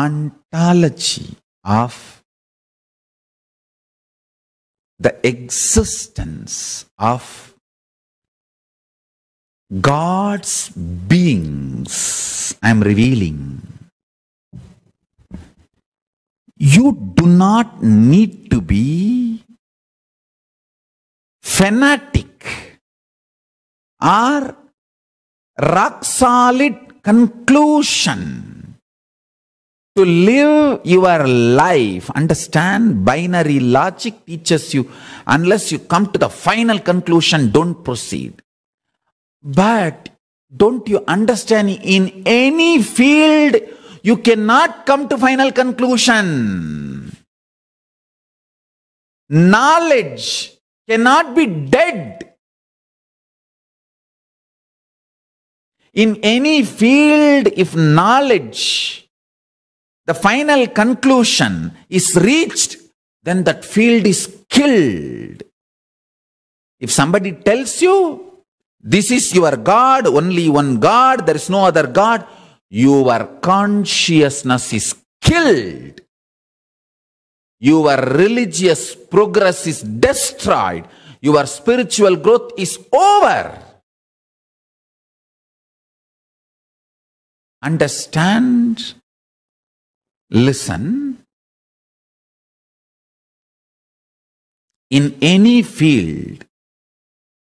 ontology of the existence of God's beings I am revealing. You do not need to be fanatic or rock solid conclusion to live your life, understand binary logic teaches you, unless you come to the final conclusion, don't proceed. But don't you understand in any field, you cannot come to final conclusion. Knowledge cannot be dead. In any field, if knowledge the final conclusion is reached, then that field is killed. If somebody tells you, this is your God, only one God, there is no other God, your consciousness is killed. Your religious progress is destroyed. Your spiritual growth is over. Understand Listen. In any field,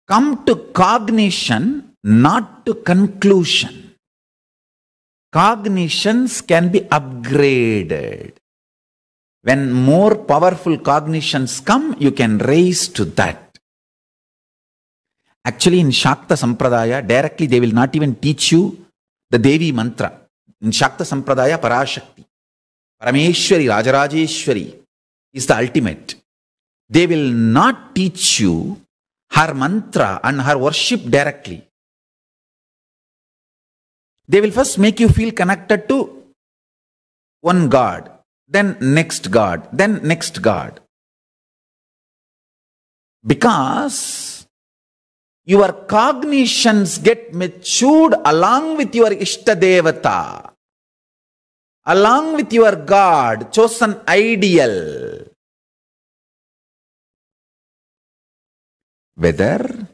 come to cognition, not to conclusion. Cognitions can be upgraded. When more powerful cognitions come, you can raise to that. Actually, in Shakta Sampradaya, directly they will not even teach you the Devi mantra. In Shakta Sampradaya, Parashakti. Parameshwari, Rajarajeshwari is the ultimate. They will not teach you her mantra and her worship directly. They will first make you feel connected to one God, then next God, then next God. Because your cognitions get matured along with your Ishta Devata along with your God chosen ideal. Whether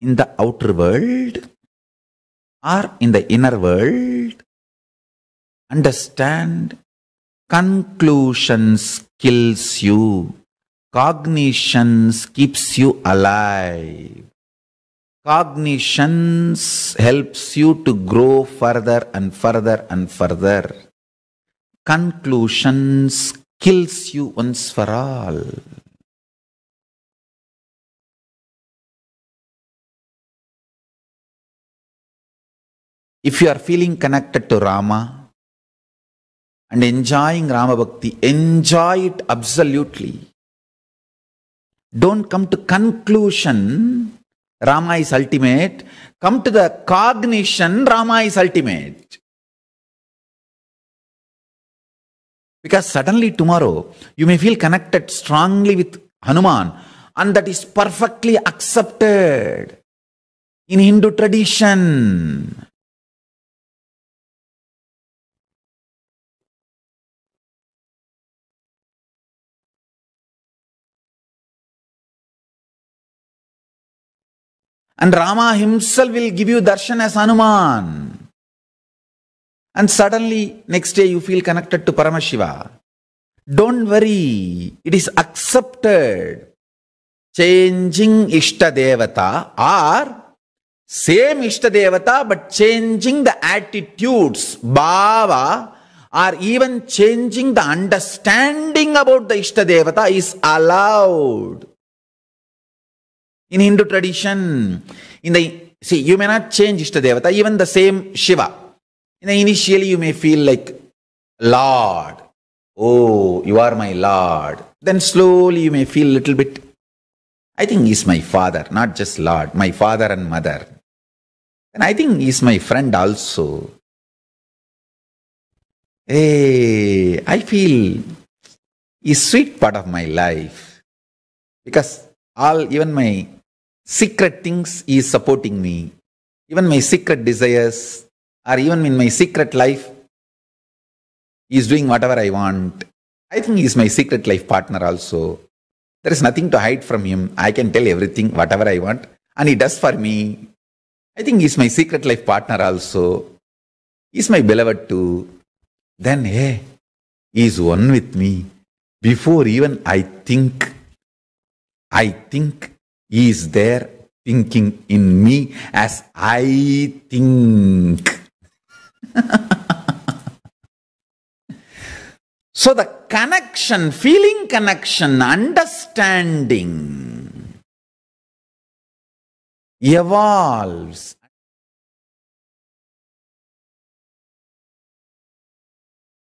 in the outer world or in the inner world, understand conclusions kills you, cognitions keeps you alive. Cognitions helps you to grow further and further and further. Conclusions kills you once for all. If you are feeling connected to Rama and enjoying Rama Bhakti, enjoy it absolutely. Don't come to conclusion Rama is ultimate. Come to the cognition, Rama is ultimate. Because suddenly tomorrow you may feel connected strongly with Hanuman, and that is perfectly accepted in Hindu tradition. And Rama himself will give you darshan as Hanuman. And suddenly, next day, you feel connected to Paramashiva. Don't worry, it is accepted. Changing devata or same devata but changing the attitudes, bhava, or even changing the understanding about the devata is allowed. In Hindu tradition, in the see, you may not change Ishtadevata, even the same Shiva. initially you may feel like Lord. Oh, you are my Lord. Then slowly you may feel a little bit, I think he's my father, not just Lord, my father and mother. And I think he's my friend also. Hey, I feel he's sweet part of my life. Because all even my secret things is supporting me. Even my secret desires or even in my secret life is doing whatever I want. I think he is my secret life partner also. There is nothing to hide from him. I can tell everything, whatever I want. And he does for me. I think he is my secret life partner also. He is my beloved too. Then, hey, is one with me. Before even I think, I think is there thinking in me as I think. so the connection, feeling connection, understanding evolves